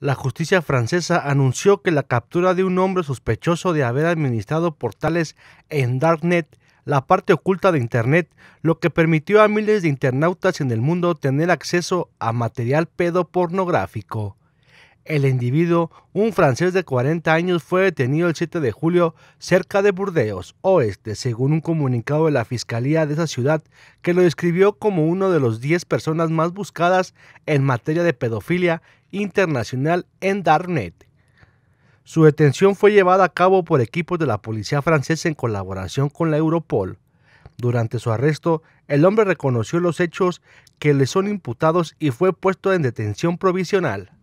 la justicia francesa anunció que la captura de un hombre sospechoso de haber administrado portales en Darknet, la parte oculta de Internet, lo que permitió a miles de internautas en el mundo tener acceso a material pedopornográfico. El individuo, un francés de 40 años, fue detenido el 7 de julio cerca de Burdeos, oeste, según un comunicado de la Fiscalía de esa ciudad, que lo describió como uno de los 10 personas más buscadas en materia de pedofilia internacional en Darnet. Su detención fue llevada a cabo por equipos de la policía francesa en colaboración con la Europol. Durante su arresto, el hombre reconoció los hechos que le son imputados y fue puesto en detención provisional.